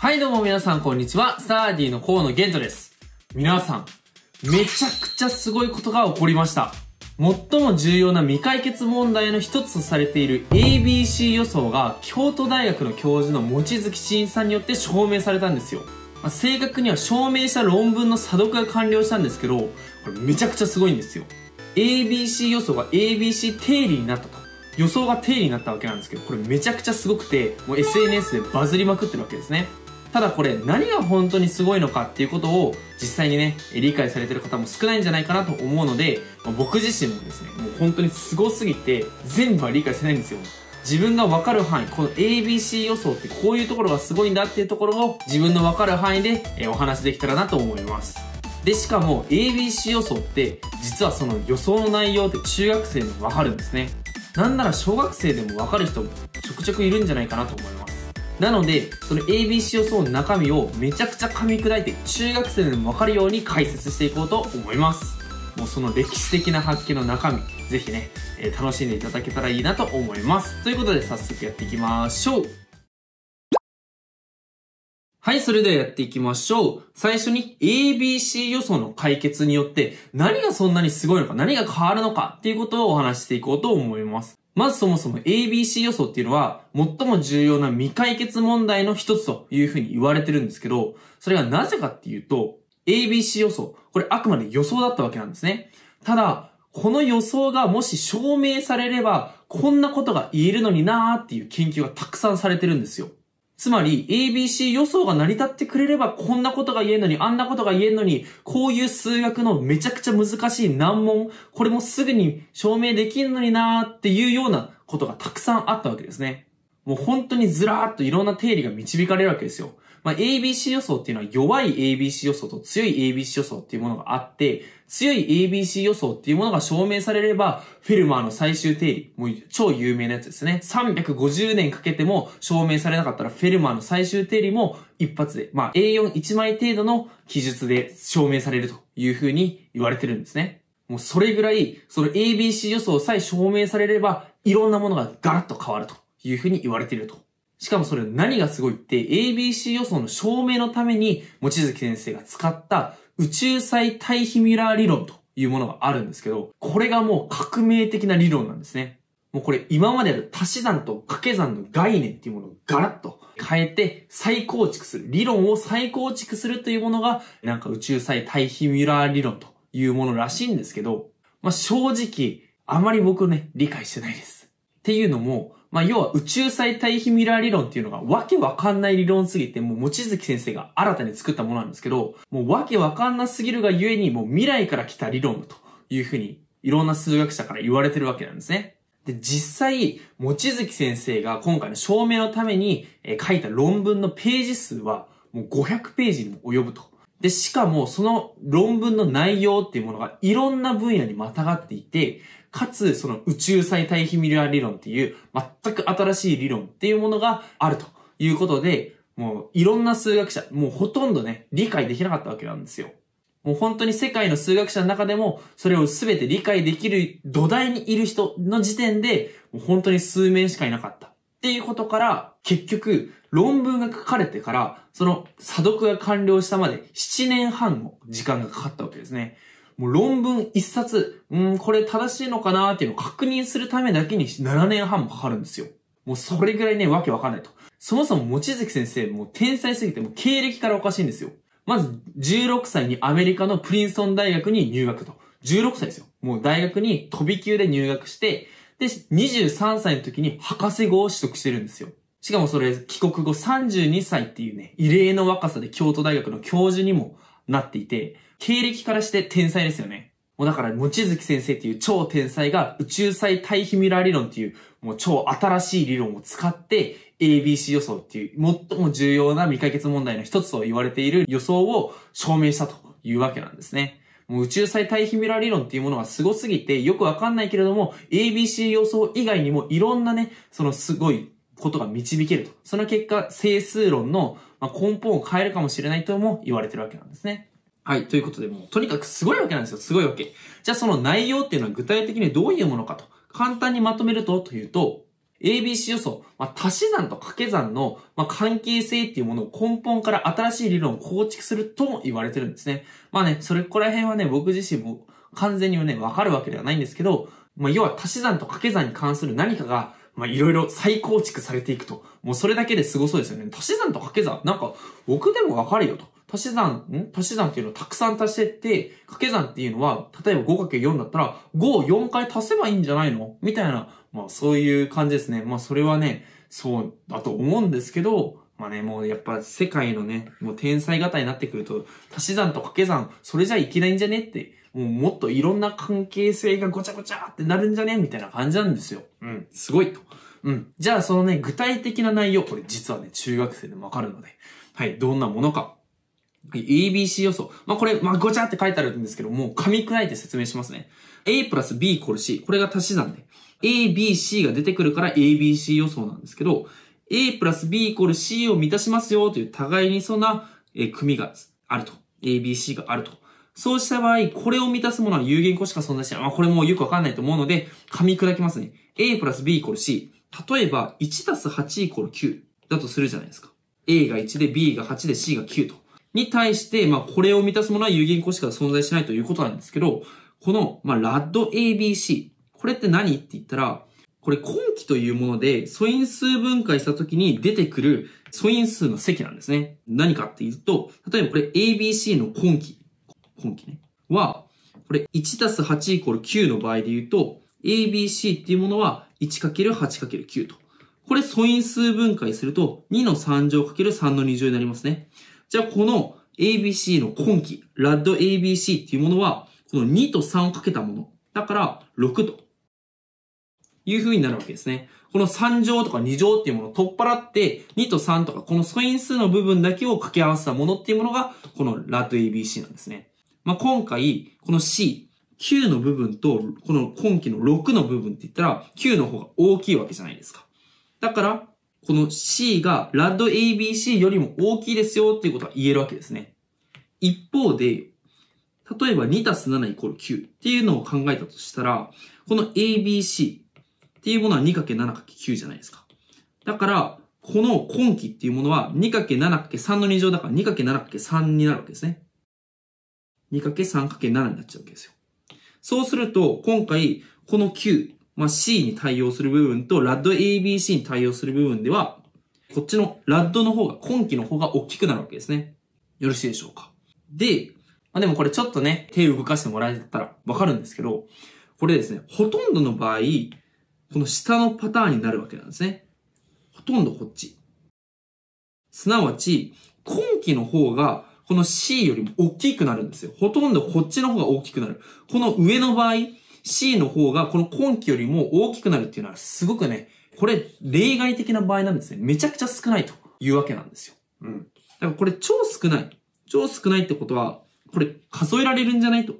はいどうも皆さんこんにちは。スターディの河野玄斗です。皆さん、めちゃくちゃすごいことが起こりました。最も重要な未解決問題の一つとされている ABC 予想が京都大学の教授の望月慎さんによって証明されたんですよ。まあ、正確には証明した論文の査読が完了したんですけど、これめちゃくちゃすごいんですよ。ABC 予想が ABC 定理になったと。予想が定理になったわけなんですけど、これめちゃくちゃすごくて、もう SNS でバズりまくってるわけですね。ただこれ何が本当にすごいのかっていうことを実際にね理解されてる方も少ないんじゃないかなと思うので僕自身もですねもう本当にすごすぎて全部は理解してないんですよ自分が分かる範囲この ABC 予想ってこういうところがすごいんだっていうところを自分の分かる範囲でお話できたらなと思いますでしかも ABC 予想って実はその予想の内容って中学生でも分かるんですねなんなら小学生でも分かる人もちょくちょくいるんじゃないかなと思いますなので、その ABC 予想の中身をめちゃくちゃ噛み砕いて中学生でもわかるように解説していこうと思います。もうその歴史的な発見の中身、ぜひね、えー、楽しんでいただけたらいいなと思います。ということで早速やっていきましょう。はい、それではやっていきましょう。最初に ABC 予想の解決によって何がそんなにすごいのか、何が変わるのかっていうことをお話していこうと思います。まずそもそも ABC 予想っていうのは、最も重要な未解決問題の一つというふうに言われてるんですけど、それがなぜかっていうと、ABC 予想、これあくまで予想だったわけなんですね。ただ、この予想がもし証明されれば、こんなことが言えるのになーっていう研究がたくさんされてるんですよ。つまり ABC 予想が成り立ってくれればこんなことが言えんのに、あんなことが言えんのに、こういう数学のめちゃくちゃ難しい難問、これもすぐに証明できんのになーっていうようなことがたくさんあったわけですね。もう本当にずらーっといろんな定理が導かれるわけですよ。まあ、ABC 予想っていうのは弱い ABC 予想と強い ABC 予想っていうものがあって、強い ABC 予想っていうものが証明されれば、フェルマーの最終定理、もう超有名なやつですね。350年かけても証明されなかったら、フェルマーの最終定理も一発で、まあ A41 枚程度の記述で証明されるというふうに言われてるんですね。もうそれぐらい、その ABC 予想さえ証明されれば、いろんなものがガラッと変わるというふうに言われているとしかもそれ何がすごいって ABC 予想の証明のために、望月先生が使った宇宙際対比ミラー理論というものがあるんですけど、これがもう革命的な理論なんですね。もうこれ今までの足し算と掛け算の概念っていうものをガラッと変えて再構築する、理論を再構築するというものが、なんか宇宙際対比ミラー理論というものらしいんですけど、まあ正直、あまり僕ね、理解してないです。っていうのも、まあ、要は宇宙際対比ミラー理論っていうのがわけわかんない理論すぎて、もう餅月先生が新たに作ったものなんですけど、もうわけわかんなすぎるがゆえに、もう未来から来た理論というふうに、いろんな数学者から言われてるわけなんですね。で、実際、もち先生が今回の証明のために、え書いた論文のページ数は、もう500ページにも及ぶと。で、しかもその論文の内容っていうものがいろんな分野にまたがっていて、かつその宇宙最大ヒミラー理論っていう全く新しい理論っていうものがあるということで、もういろんな数学者、もうほとんどね、理解できなかったわけなんですよ。もう本当に世界の数学者の中でも、それを全て理解できる土台にいる人の時点で、もう本当に数名しかいなかった。っていうことから、結局、論文が書かれてから、その査読が完了したまで7年半の時間がかかったわけですね。もう論文一冊、うん、これ正しいのかなっていうのを確認するためだけに7年半もかかるんですよ。もうそれぐらいね、わけわかんないと。そもそも望月先生、もう天才すぎて、もう経歴からおかしいんですよ。まず、16歳にアメリカのプリンストン大学に入学と。16歳ですよ。もう大学に飛び級で入学して、で、23歳の時に博士号を取得してるんですよ。しかもそれ、帰国後32歳っていうね、異例の若さで京都大学の教授にもなっていて、経歴からして天才ですよね。もうだから、もちづき先生っていう超天才が宇宙祭対比ミラー理論っていう、もう超新しい理論を使って、ABC 予想っていう、最も重要な未解決問題の一つと言われている予想を証明したというわけなんですね。もう宇宙最対比ミラー理論っていうものが凄すぎてよくわかんないけれども、ABC 予想以外にもいろんなね、そのすごいことが導けると。その結果、整数論の根本を変えるかもしれないとも言われてるわけなんですね。はい。ということで、もう、とにかくすごいわけなんですよ。すごいわけ。じゃあその内容っていうのは具体的にどういうものかと。簡単にまとめると、というと、ABC 予想、まあ、足し算と掛け算の、まあ、関係性っていうものを根本から新しい理論を構築するとも言われてるんですね。まあね、それこら辺はね、僕自身も完全にね、わかるわけではないんですけど、まあ、要は足し算と掛け算に関する何かが、まあ、いろいろ再構築されていくと。もうそれだけですごそうですよね。足し算と掛け算、なんか、僕でもわかるよと。足し算、ん足し算っていうのをたくさん足してって、掛け算っていうのは、例えば 5×4 だったら、5を4回足せばいいんじゃないのみたいな、まあそういう感じですね。まあそれはね、そうだと思うんですけど、まあね、もうやっぱ世界のね、もう天才型になってくると、足し算と掛け算、それじゃいけないんじゃねって、もうもっといろんな関係性がごちゃごちゃってなるんじゃねみたいな感じなんですよ。うん、すごいと。うん。じゃあそのね、具体的な内容、これ実はね、中学生でもわかるので、はい、どんなものか、ABC 予想。まあ、これ、まあ、ごちゃって書いてあるんですけども、噛み砕いて説明しますね。A プラス B イコール C。これが足し算で。A、B、C が出てくるから ABC 予想なんですけど、A プラス B イコール C を満たしますよという互いにそんな、え組があると。ABC があると。そうした場合、これを満たすものは有限個しか存在しない。まあ、これもよくわかんないと思うので、噛み砕きますね。A プラス B イコール C。例えば、1たす8イコール9だとするじゃないですか。A が1で B が8で C が9と。に対して、まあ、これを満たすものは有限個しか存在しないということなんですけど、この、まあ、ラッド ABC、これって何って言ったら、これ根気というもので素因数分解した時に出てくる素因数の積なんですね。何かっていうと、例えばこれ ABC の根気、根気ね、は、これ1たす8イコール9の場合で言うと、ABC っていうものは 1×8×9 と。これ素因数分解すると2の3乗 ×3 の2乗になりますね。じゃあこの ABC の今期、ラッド ABC っていうものは、この2と3をかけたもの。だから、6と。いう風になるわけですね。この3乗とか2乗っていうものを取っ払って、2と3とかこの素因数の部分だけを掛け合わせたものっていうものが、このラッド ABC なんですね。まあ、今回、この C、9の部分と、この今期の6の部分って言ったら、9の方が大きいわけじゃないですか。だから、この C がラッド ABC よりも大きいですよっていうことが言えるわけですね。一方で、例えば2たす7イコール9っていうのを考えたとしたら、この ABC っていうものは 2×7×9 じゃないですか。だから、この今期っていうものは 2×7×3 の2乗だから 2×7×3 になるわけですね。2×3×7 になっちゃうわけですよ。そうすると、今回、この9まあ、C に対応する部分と、ラッド ABC に対応する部分では、こっちのラッドの方が、今期の方が大きくなるわけですね。よろしいでしょうか。で、まあ、でもこれちょっとね、手を動かしてもらえたらわかるんですけど、これですね、ほとんどの場合、この下のパターンになるわけなんですね。ほとんどこっち。すなわち、今期の方が、この C よりも大きくなるんですよ。ほとんどこっちの方が大きくなる。この上の場合、C の方がこの今期よりも大きくなるっていうのはすごくね、これ例外的な場合なんですね。めちゃくちゃ少ないというわけなんですよ。うん。だからこれ超少ない。超少ないってことは、これ数えられるんじゃないと。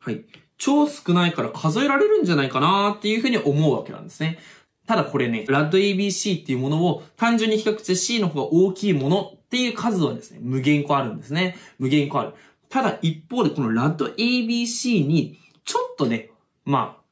はい。超少ないから数えられるんじゃないかなっていうふうに思うわけなんですね。ただこれね、ラッド ABC っていうものを単純に比較して C の方が大きいものっていう数はですね、無限個あるんですね。無限個ある。ただ一方でこのラッド ABC に、ちょっとね、まあ、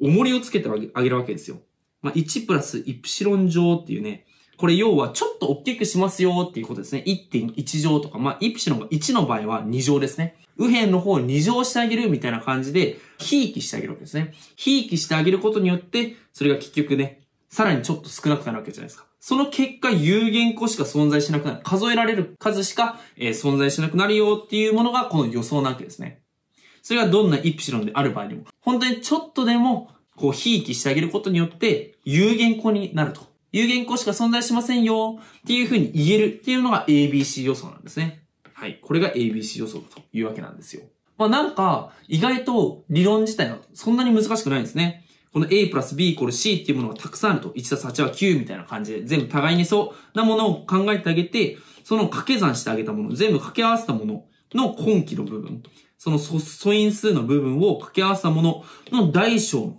重りをつけてあげるわけですよ。まあ、1プラスイプシロン乗っていうね、これ要はちょっと大きくしますよっていうことですね。1.1乗とか、まあ、イプシロンが1の場合は2乗ですね。右辺の方を2乗してあげるみたいな感じで、ひいきしてあげるわけですね。ひいきしてあげることによって、それが結局ね、さらにちょっと少なくなるわけじゃないですか。その結果、有限個しか存在しなくなる。数えられる数しか、えー、存在しなくなるよっていうものがこの予想なわけですね。それがどんなイプシロンである場合にも、本当にちょっとでも、こう、ひいきしてあげることによって、有限個になると。有限個しか存在しませんよっていうふうに言えるっていうのが ABC 予想なんですね。はい。これが ABC 予想というわけなんですよ。まあなんか、意外と理論自体はそんなに難しくないんですね。この A プラス B イコール C っていうものがたくさんあると。1たす8は9みたいな感じで、全部互いにそうなものを考えてあげて、その掛け算してあげたもの、全部掛け合わせたものの根気の部分、その素因数の部分を掛け合わせたものの大小の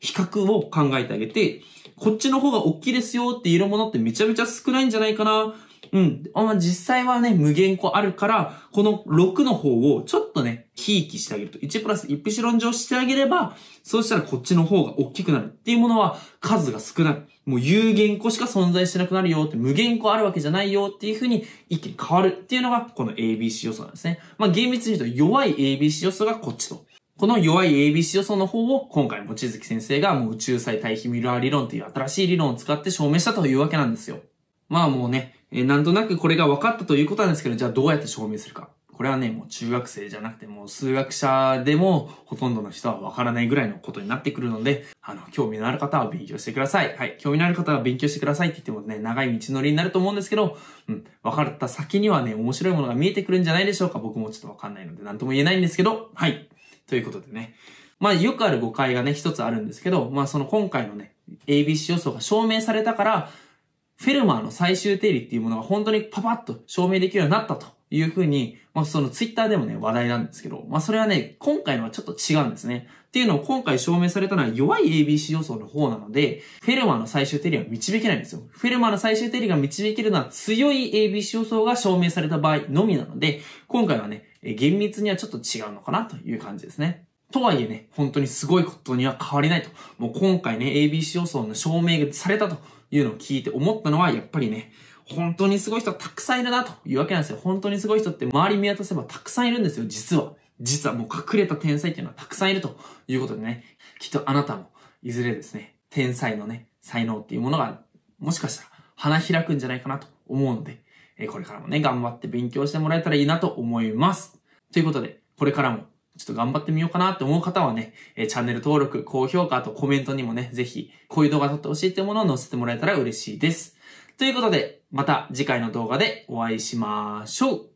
比較を考えてあげて、こっちの方が大きいですよっていうものってめちゃめちゃ少ないんじゃないかな。うん。ま、実際はね、無限個あるから、この6の方をちょっとね、ひいきしてあげると。1プラス1プシロン上してあげれば、そうしたらこっちの方が大きくなるっていうものは数が少ない。もう有限個しか存在しなくなるよって、無限個あるわけじゃないよっていうふうに一気に変わるっていうのが、この ABC 予想なんですね。まあ厳密に言うと弱い ABC 予想がこっちと。この弱い ABC 予想の方を今回、望月先生がもう宇宙際対比ミラー理論という新しい理論を使って証明したというわけなんですよ。まあもうね、えー、なんとなくこれが分かったということなんですけど、じゃあどうやって証明するか。これはね、もう中学生じゃなくて、もう数学者でもほとんどの人は分からないぐらいのことになってくるので、あの、興味のある方は勉強してください。はい。興味のある方は勉強してくださいって言ってもね、長い道のりになると思うんですけど、うん。分かった先にはね、面白いものが見えてくるんじゃないでしょうか。僕もちょっと分かんないので、なんとも言えないんですけど、はい。ということでね。まあ、よくある誤解がね、一つあるんですけど、まあ、その今回のね、ABC 予想が証明されたから、フェルマーの最終定理っていうものが本当にパパッと証明できるようになったというふうに、まあ、そのツイッターでもね、話題なんですけど、まあ、それはね、今回のはちょっと違うんですね。っていうのを今回証明されたのは弱い ABC 予想の方なので、フェルマーの最終定理は導けないんですよ。フェルマーの最終定理が導けるのは強い ABC 予想が証明された場合のみなので、今回はね、厳密にはちょっと違うのかなという感じですね。とはいえね、本当にすごいことには変わりないと。もう今回ね、ABC 予想の証明がされたというのを聞いて思ったのは、やっぱりね、本当にすごい人たくさんいるなというわけなんですよ。本当にすごい人って周り見渡せばたくさんいるんですよ、実は。実はもう隠れた天才っていうのはたくさんいるということでね、きっとあなたもいずれですね、天才のね、才能っていうものがもしかしたら花開くんじゃないかなと思うので、これからもね、頑張って勉強してもらえたらいいなと思います。ということで、これからもちょっと頑張ってみようかなって思う方はね、えチャンネル登録、高評価とコメントにもね、ぜひ、こういう動画撮ってほしいってものを載せてもらえたら嬉しいです。ということで、また次回の動画でお会いしましょう